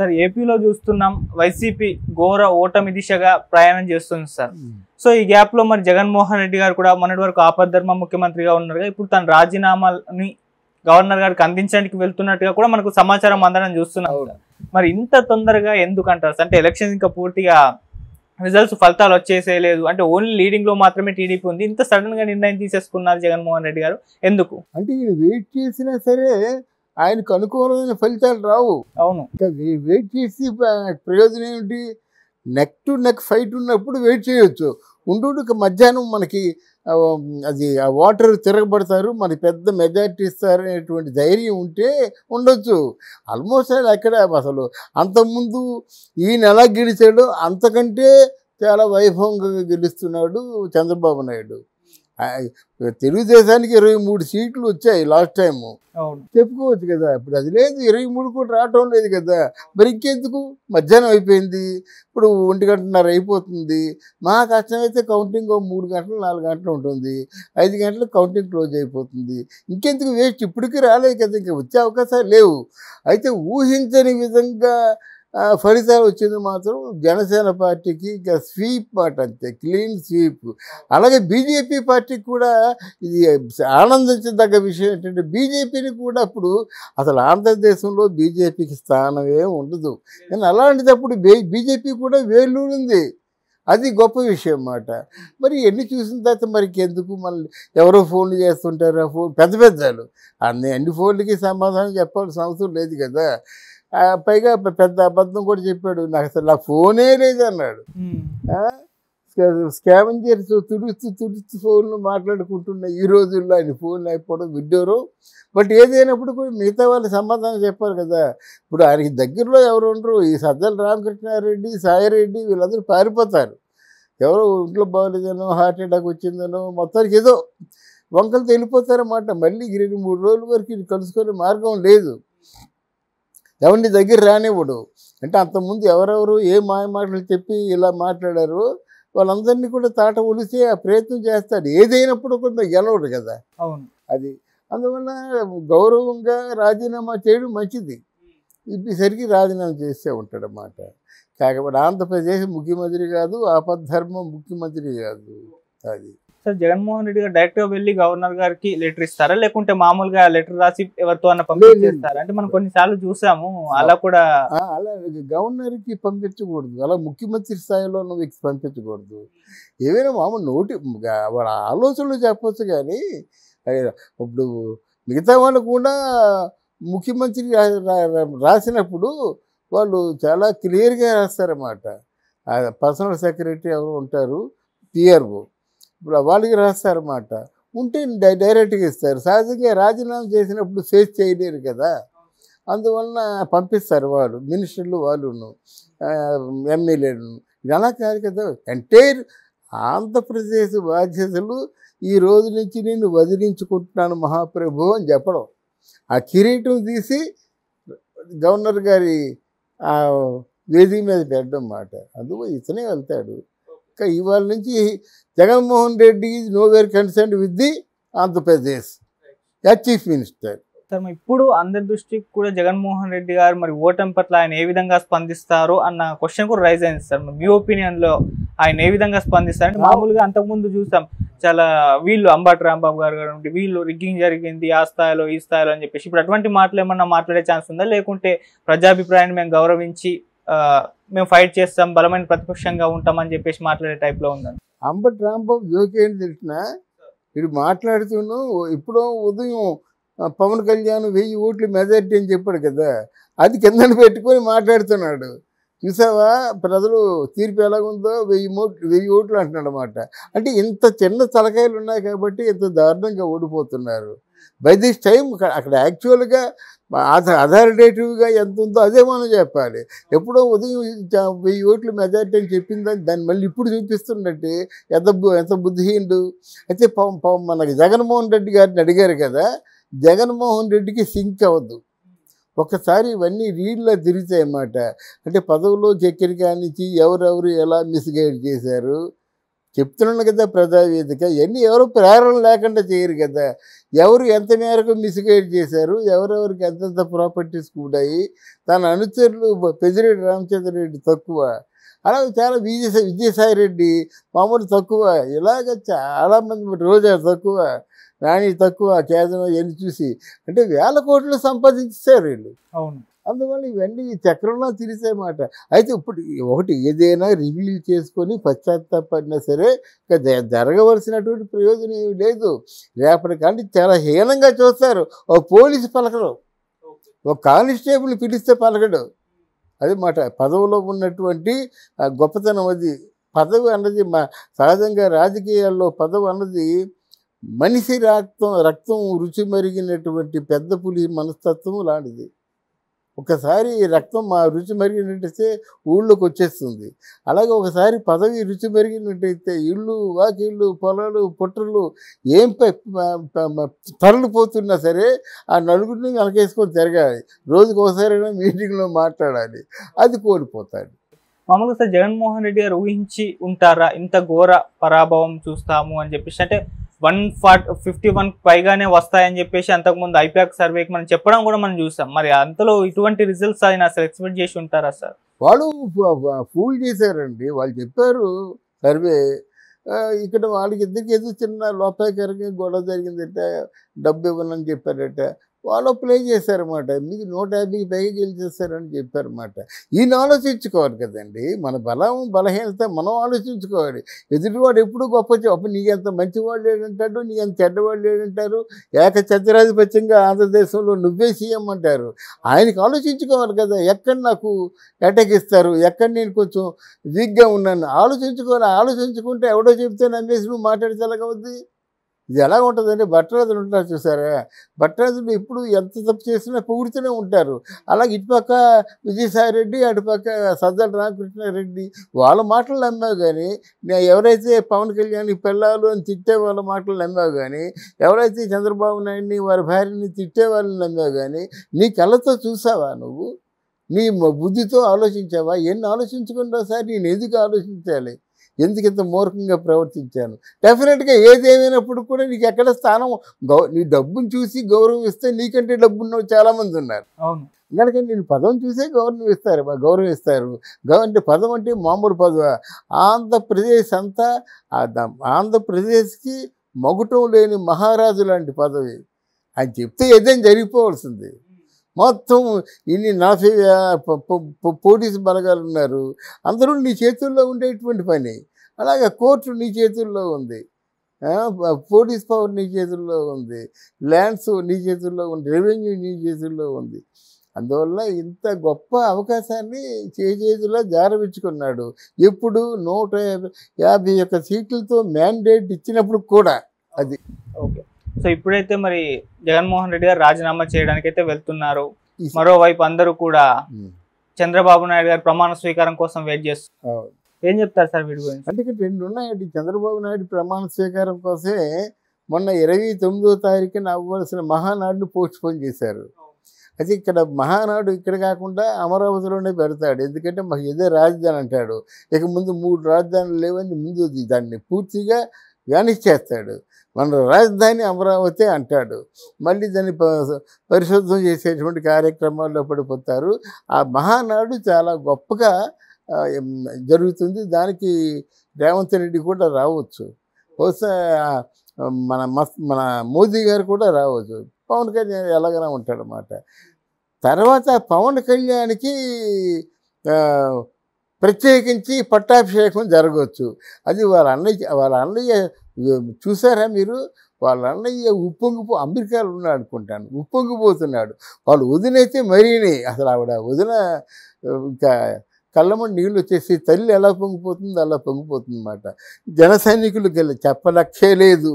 Sir ఏపీలో చూస్తున్నాం YCP ఘోర ఓటమి దిశగా ప్రయాణం చేస్తుంది సార్ hmm. సో ఈ గ్యాప్ లో మరి జగన్మోహన్ రెడ్డి గారు కూడా మొన్నటి వరకు ఆపద్ధర్మ ముఖ్యమంత్రిగా ఉన్నారు ఇప్పుడు తన రాజీనామాని గవర్నర్ గారికి అందించడానికి వెళ్తున్నట్టుగా కూడా మనకు సమాచారం అందడం చూస్తున్నాం మరి ఇంత తొందరగా ఎందుకంటారు అంటే ఎలక్షన్ ఇంకా పూర్తిగా రిజల్ట్స్ ఫలితాలు వచ్చేసేయలేదు అంటే ఓన్లీ లీడింగ్ లో మాత్రమే టీడీపీ ఉంది ఇంత సడన్ గా నిర్ణయం తీసేసుకున్నారు జగన్మోహన్ రెడ్డి గారు ఎందుకు అంటే వెయిట్ చేసినా సరే ఆయనకు అనుకూలమైన ఫలితాలు రావు అవును వెయిట్ చేసి ప్రయోజనం ఏమిటి నెక్ టు నెక్ ఫైట్ ఉన్నప్పుడు వెయిట్ చేయొచ్చు ఉంటుండక మధ్యాహ్నం మనకి అది ఆ వాటర్ తిరగబడతారు మన పెద్ద మెజార్టీ ఇస్తారు అనేటువంటి ధైర్యం ఉంటే ఉండొచ్చు ఆల్మోస్ట్ అక్కడ అసలు అంతకుముందు ఈయన ఎలా గెలిచాడో అంతకంటే చాలా వైభవంగా గెలుస్తున్నాడు చంద్రబాబు నాయుడు తెలుగుదేశానికి ఇరవై మూడు సీట్లు వచ్చాయి లాస్ట్ టైము చెప్పుకోవచ్చు కదా ఇప్పుడు అది లేదు ఇరవై మూడు కూడా రావటం లేదు కదా మరి ఇంకెందుకు మధ్యాహ్నం అయిపోయింది ఇప్పుడు ఒంటి గంటన్నర అయిపోతుంది మా కష్టమైతే కౌంటింగ్ మూడు గంటలు నాలుగు గంటలు ఉంటుంది ఐదు గంటలు కౌంటింగ్ క్లోజ్ అయిపోతుంది ఇంకెందుకు వేస్ట్ ఇప్పటికీ రాలేదు కదా ఇంకా వచ్చే అవకాశాలు లేవు అయితే ఊహించని విధంగా ఫలితాలు వచ్చింది మాత్రం జనసేన పార్టీకి ఇంకా స్వీప్ మాట అంతే క్లీన్ స్వీప్ అలాగే బీజేపీ పార్టీకి కూడా ఇది ఆనందించదగ్గ విషయం ఏంటంటే బీజేపీని కూడా అప్పుడు అసలు ఆంధ్రదేశంలో బీజేపీకి స్థానమే ఉండదు కానీ అలాంటిదప్పుడు బీజేపీ కూడా ఉంది అది గొప్ప విషయం అన్నమాట మరి ఎన్ని చూసిన తర్వాత మరికి ఎందుకు మళ్ళీ ఎవరో ఫోన్లు చేస్తుంటారు ఫోన్ పెద్ద పెద్దలు అన్ని అన్ని ఫోన్లకి సమాధానం చెప్పాల్సిన అవసరం లేదు కదా పైగా పెద్ద అబద్ధం కూడా చెప్పాడు నాకు అసలు నా ఫోనే లేదన్నాడు చేసి తుడుస్తూ తుడుస్తూ ఫోన్లు మాట్లాడుకుంటున్న ఈ రోజుల్లో ఆయన ఫోన్ అయిపోవడం విడ్డోరు బట్ ఏదైనప్పుడు కూడా మిగతా వాళ్ళు సమాధానం చెప్పారు కదా ఇప్పుడు ఆయనకి దగ్గరలో ఎవరు ఉండరు ఈ సజ్జల రామకృష్ణారెడ్డి సాయిరెడ్డి వీళ్ళందరూ పారిపోతారు ఎవరో ఇంట్లో బాగలేదనో హార్ట్ అటాక్ వచ్చిందనో మొత్తానికి ఏదో వంకలు తెలిపోతారన్నమాట మళ్ళీ రెండు మూడు రోజుల వరకు కలుసుకునే మార్గం లేదు ఎవరిని దగ్గర రానివ్వడు అంటే అంతకుముందు ఎవరెవరు ఏ మాయ మాటలు చెప్పి ఇలా మాట్లాడారు వాళ్ళందరినీ కూడా తాట ఒలిసి ఆ ప్రయత్నం చేస్తాడు ఏదైనప్పుడు కొంత గెలవడు కదా అవును అది అందువల్ల గౌరవంగా రాజీనామా చేయడం మంచిది ఇప్పటిసరికి రాజీనామా చేస్తే అన్నమాట కాకపోతే ఆంధ్రప్రదేశ్ ముఖ్యమంత్రి కాదు ఆపద్ధర్మ ముఖ్యమంత్రి కాదు అది సార్ జగన్మోహన్ రెడ్డి గారు డైరెక్ట్ గా వెళ్ళి గవర్నర్ గారికి లెటర్ ఇస్తారా లేకుంటే మామూలుగా లెటర్ రాసి ఎవరితో అన్న పంపించేస్తారా అంటే మనం కొన్నిసార్లు చూసాము అలా కూడా అలా గవర్నర్ కి పంపించకూడదు అలా ముఖ్యమంత్రి స్థాయిలో ఉన్న వ్యక్తి పంపించకూడదు ఏమైనా మామూలు నోటి వాళ్ళ ఆలోచనలు చెప్పచ్చు కానీ ఇప్పుడు మిగతా వాళ్ళు కూడా ముఖ్యమంత్రి రాసినప్పుడు వాళ్ళు చాలా క్లియర్గా రాస్తారన్నమాట పర్సనల్ సెక్రటరీ ఎవరు ఉంటారు పిఆర్ఓ వాళ్ళకి రాస్తారన్నమాట ఉంటే డైరెక్ట్గా ఇస్తారు సహజంగా రాజీనామా చేసినప్పుడు ఫేస్ చేయలేరు కదా అందువలన పంపిస్తారు వాళ్ళు మినిస్టర్లు వాళ్ళును ఎమ్మెల్యేలను ఇలా కాదు కదా ఎంటైర్ ఆంధ్రప్రదేశ్ బాధ్యతలు ఈ రోజు నుంచి నేను వదిలించుకుంటున్నాను మహాప్రభు అని చెప్పడం ఆ కిరీటం తీసి గవర్నర్ గారి వేదిక మీద పెట్టడం మాట అందువల్ల ఇతనే వెళ్తాడు ఇవాళ నుంచి Jaganmohan Reddy is where concern with the Andhra Pradesh chief minister sir ఇప్పుడు అందరి దృష్టికి కూడా జగన్మోహన్ రెడ్డి గారు మరి ఓటమి పట్ల ఆయన ఏ విధంగా స్పందిస్తారు అన్న క్వశ్చన్ కూడా రైజ్ అయింది సార్ మీ ఒపీనియన్లో ఆయన ఏ విధంగా స్పందిస్తారు మామూలుగా అంతకుముందు చూసాం చాలా వీళ్ళు అంబాటి రాంబాబు గారు గారు వీళ్ళు రిగ్గింగ్ జరిగింది ఆ స్థాయిలో ఈ స్థాయిలో అని చెప్పేసి ఇప్పుడు అటువంటి మాటలు ఏమన్నా మాట్లాడే ఛాన్స్ ఉందా లేకుంటే ప్రజాభిప్రాయాన్ని మేము గౌరవించి మేము ఫైట్ చేస్తాం బలమైన ప్రతిపక్షంగా ఉంటామని చెప్పేసి మాట్లాడే లో ఉందండి అంబటి రాంబాబు జోకి ఏంటి తెలిసిన వీడు మాట్లాడుతున్నావు ఇప్పుడో ఉదయం పవన్ కళ్యాణ్ వెయ్యి ఓట్లు మెజారిటీ అని చెప్పాడు కదా అది కిందన పెట్టుకొని మాట్లాడుతున్నాడు చూసావా ప్రజలు తీర్పు ఎలాగుందో వెయ్యి ఓట్లు వెయ్యి ఓట్లు అంటున్నాడు అన్నమాట అంటే ఇంత చిన్న తలకాయలు ఉన్నాయి కాబట్టి ఇంత దారుణంగా ఓడిపోతున్నారు బై దిస్ టైం అక్కడ యాక్చువల్గా అథారిటేటివ్గా ఎంత ఉందో అదే మనం చెప్పాలి ఎప్పుడో ఉదయం వెయ్యి ఓట్లు మెజారిటీ అని చెప్పిందని దాన్ని మళ్ళీ ఇప్పుడు చూపిస్తుందంటే ఎంత ఎంత బుద్ధిహీనుడు అయితే పవన్ మనకి జగన్మోహన్ రెడ్డి గారిని అడిగారు కదా జగన్మోహన్ రెడ్డికి సింక్ అవ్వద్దు ఒకసారి ఇవన్నీ రీల్లో తిరుగుతాయి అన్నమాట అంటే పదవిలో చక్కెర కానిచ్చి ఎవరెవరు ఎలా మిస్గైడ్ చేశారు చెప్తున్నాను కదా ప్రజావేదిక ఇవన్నీ ఎవరు ప్రేరణ లేకుండా చేయరు కదా ఎవరు ఎంత మేరకు మిస్గైడ్ చేశారు ఎవరెవరికి ఎంతెంత ప్రాపర్టీస్ కూడాయి తన అనుచరులు పెద్దిరెడ్డి రామచంద్ర రెడ్డి తక్కువ అలా చాలా విజయ విజయసాయి రెడ్డి మామూలు తక్కువ ఇలాగ చాలామంది రోజా తక్కువ రాణి తక్కువ కేజనం ఇవన్నీ చూసి అంటే వేల కోట్లు సంపాదించారు వీళ్ళు అవును అందువల్ల ఇవన్నీ ఈ చక్రంలో తిరిసే మాట అయితే ఇప్పుడు ఒకటి ఏదైనా రివీల్ చేసుకొని పశ్చాత్తాపడినా సరే జరగవలసినటువంటి ప్రయోజనం ఏమి లేదు రేపటి చాలా హీనంగా చూస్తారు ఒక పోలీసు పలకడు ఒక కానిస్టేబుల్ పిలిస్తే పలకడు అదే మాట పదవిలో ఉన్నటువంటి గొప్పతనం అది పదవి అన్నది మా సహజంగా రాజకీయాల్లో పదవి అన్నది మనిషి రక్తం రక్తం రుచి మరిగినటువంటి పెద్ద పులి మనస్తత్వం లాంటిది ఒకసారి రక్తం మా రుచి మరిగినట్టయితే ఊళ్ళోకి వచ్చేస్తుంది అలాగే ఒకసారి పదవి రుచి మరిగినట్టయితే ఇళ్ళు వాకిళ్ళు పొలాలు పొట్టలు ఏం తరలిపోతున్నా సరే ఆ నలుగురిని అలకేసుకొని తిరగాలి రోజుకి ఒకసారి మీటింగ్లో మాట్లాడాలి అది కోల్పోతాడు మామూలుగా సార్ జగన్మోహన్ రెడ్డి గారు ఊహించి ఉంటారా ఇంత ఘోర పరాభవం చూస్తాము అని చెప్పేసి అంటే వన్ ఫార్టీ ఫిఫ్టీ వన్ పైగానే వస్తాయని చెప్పేసి అంతకుముందు ఐపీఎక్ సర్వేకి మనం చెప్పడం కూడా మనం చూసాం మరి అంతలో ఇటువంటి రిజల్ట్స్ ఆయన అసలు ఎక్స్పెక్ట్ చేసి ఉంటారా సార్ వాళ్ళు ఫూల్ చేశారండి వాళ్ళు చెప్పారు సర్వే ఇక్కడ వాళ్ళకి ఇద్దరికి ఏదో చిన్న లోపాకరంగా గొడవ జరిగిందంటే డబ్బు ఇవ్వనని చెప్పారట వాళ్ళు ప్లే చేశారన్నమాట మీకు నూట యాభైకి పైగా గెలిచేస్తారని చెప్పారన్నమాట ఈయన ఆలోచించుకోవాలి కదండి మన బలం బలహీనత మనం ఆలోచించుకోవాలి ఎదుటివాడు ఎప్పుడు గొప్ప అప్పుడు నీకెంత మంచివాళ్ళు ఏడంటాడు నీకెంత చెడ్డవాళ్ళు ఏడంటారు ఏక చతురాధిపత్యంగా ఆంధ్రదేశంలో నువ్వే సీఎం అంటారు ఆయనకి ఆలోచించుకోవాలి కదా ఎక్కడ నాకు అటాక్ ఇస్తారు ఎక్కడ నేను కొంచెం వీక్గా ఉన్నాను ఆలోచించుకోవాలి ఆలోచించుకుంటే ఎవడో చెప్తే నన్ను నువ్వు మాట్లాడేసేలాగవుద్ది ఇది ఎలా ఉంటుందండి భట్టరాజులు ఉంటారు చూసారా భట్టరాజులు ఇప్పుడు ఎంత తప్పు చేసినా పొగుడుతూనే ఉంటారు అలాగే ఇటుపక్క విజయసాయి రెడ్డి అటుపక్క సజ్జల రామకృష్ణారెడ్డి వాళ్ళ మాటలు నమ్మావు కానీ నేను ఎవరైతే పవన్ కళ్యాణ్ పిల్లలు అని తిట్టే వాళ్ళ మాటలు నమ్మావు కానీ ఎవరైతే చంద్రబాబు నాయుడిని వారి భార్యని తిట్టే వాళ్ళని నమ్మావు కానీ నీ కళ్ళతో చూసావా నువ్వు నీ బుద్ధితో ఆలోచించావా ఎన్ని ఆలోచించకుండా సార్ నేను ఎందుకు ఆలోచించాలి ఎందుకు ఇంత మూర్ఖంగా ప్రవర్తించాను డెఫినెట్గా ఏదేమైనప్పుడు కూడా నీకు ఎక్కడ స్థానం గౌ నీ డబ్బును చూసి గౌరవం ఇస్తే నీకంటే డబ్బున్న చాలామంది ఉన్నారు అవును కనుక నేను పదం చూసే గౌరవం ఇస్తారు గౌరవం ఇస్తారు అంటే పదం అంటే మామూలు పదవ ఆంధ్రప్రదేశ్ అంతా ఆంధ్రప్రదేశ్కి మగుటం లేని మహారాజు లాంటి పదవి అని చెప్తే ఏదైనా జరిగిపోవాల్సింది మొత్తం ఇన్ని నలభై పోలీసు బలగాలు ఉన్నారు అందరూ నీ చేతుల్లో ఉండేటువంటి పని అలాగే కోర్టు నీ చేతుల్లో ఉంది పోలీస్ పవర్ నీ చేతుల్లో ఉంది ల్యాండ్స్ నీ చేతుల్లో ఉంది రెవెన్యూ నీ చేతుల్లో ఉంది అందువల్ల ఇంత గొప్ప అవకాశాన్ని చేజేజులో జారవిచ్చుకున్నాడు ఎప్పుడు నూట యాభై యొక్క సీట్లతో మ్యాండేట్ ఇచ్చినప్పుడు కూడా అది ఓకే సో ఇప్పుడైతే మరి జగన్మోహన్ రెడ్డి గారు రాజీనామా చేయడానికి అయితే వెళ్తున్నారు మరోవైపు అందరూ కూడా చంద్రబాబు నాయుడు గారు ప్రమాణ స్వీకారం కోసం వెయిట్ చేస్తున్నారు ఏం చెప్తారు సార్ వీడి గురించి అందుకే రెండు ఉన్నాయండి చంద్రబాబు నాయుడు ప్రమాణ స్వీకారం కోసమే మొన్న ఇరవై తొమ్మిదో తారీఖున అవ్వాల్సిన మహానాడును పోస్ట్ పోన్ చేశారు అయితే ఇక్కడ మహానాడు ఇక్కడ కాకుండా అమరావతిలోనే పెడతాడు ఎందుకంటే మాకు ఇదే రాజధాని అంటాడు ఇక ముందు మూడు రాజధానులు లేవని ముందు దాన్ని పూర్తిగా వ్యానిష్ చేస్తాడు మన రాజధాని అమరావతి అంటాడు మళ్ళీ దాన్ని పరిశుద్ధం చేసేటువంటి కార్యక్రమాల్లో పడిపోతారు ఆ మహానాడు చాలా గొప్పగా జరుగుతుంది దానికి రేవంత్ రెడ్డి కూడా రావచ్చు బహుశా మన మన మోదీ గారు కూడా రావచ్చు పవన్ కళ్యాణ్ ఎలాగైనా ఉంటాడనమాట తర్వాత పవన్ కళ్యాణ్కి ప్రత్యేకించి పట్టాభిషేకం జరగవచ్చు అది వాళ్ళ అన్నయ్య వాళ్ళ అన్నయ్య చూసారా మీరు వాళ్ళ అన్నయ్య ఉప్పొంగిపో అమెరికాలో ఉన్నాడు అనుకుంటాను ఉప్పొంగిపోతున్నాడు వాళ్ళు వదినైతే మరీని అసలు ఆవిడ వదిన ఇంకా కళ్ళము నీళ్ళు వచ్చేసి తల్లి ఎలా పొంగిపోతుంది అలా పొంగిపోతుంది అన్నమాట జన సైనికులు చెప్పలక్షే లేదు